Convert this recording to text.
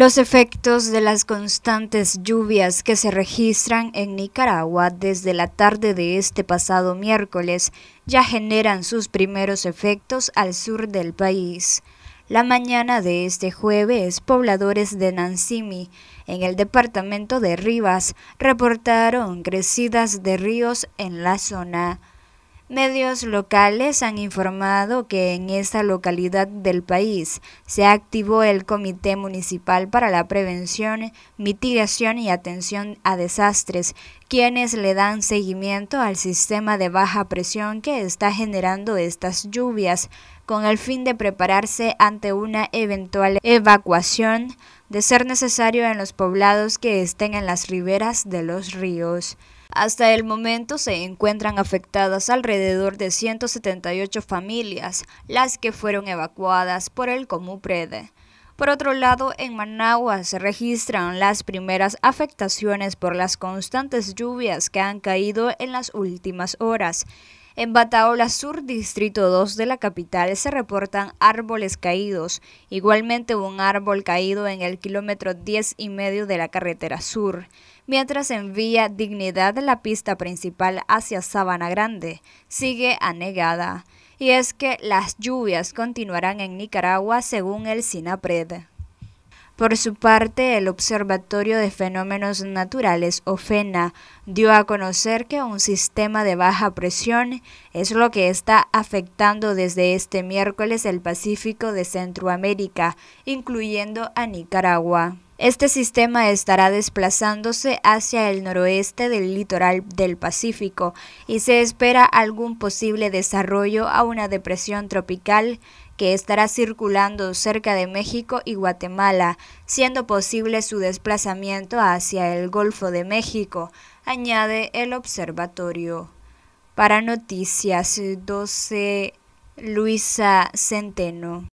Los efectos de las constantes lluvias que se registran en Nicaragua desde la tarde de este pasado miércoles ya generan sus primeros efectos al sur del país. La mañana de este jueves, pobladores de Nancimi, en el departamento de Rivas, reportaron crecidas de ríos en la zona. Medios locales han informado que en esta localidad del país se activó el Comité Municipal para la Prevención, Mitigación y Atención a Desastres quienes le dan seguimiento al sistema de baja presión que está generando estas lluvias, con el fin de prepararse ante una eventual evacuación de ser necesario en los poblados que estén en las riberas de los ríos. Hasta el momento se encuentran afectadas alrededor de 178 familias, las que fueron evacuadas por el Prede. Por otro lado, en Managua se registran las primeras afectaciones por las constantes lluvias que han caído en las últimas horas. En Bataola Sur, distrito 2 de la capital, se reportan árboles caídos. Igualmente un árbol caído en el kilómetro 10 y medio de la carretera sur. Mientras en Vía Dignidad, la pista principal hacia Sabana Grande sigue anegada. Y es que las lluvias continuarán en Nicaragua según el SINAPRED. Por su parte, el Observatorio de Fenómenos Naturales, OFENA, dio a conocer que un sistema de baja presión es lo que está afectando desde este miércoles el Pacífico de Centroamérica, incluyendo a Nicaragua. Este sistema estará desplazándose hacia el noroeste del litoral del Pacífico y se espera algún posible desarrollo a una depresión tropical que estará circulando cerca de México y Guatemala, siendo posible su desplazamiento hacia el Golfo de México, añade el observatorio. Para Noticias 12, Luisa Centeno.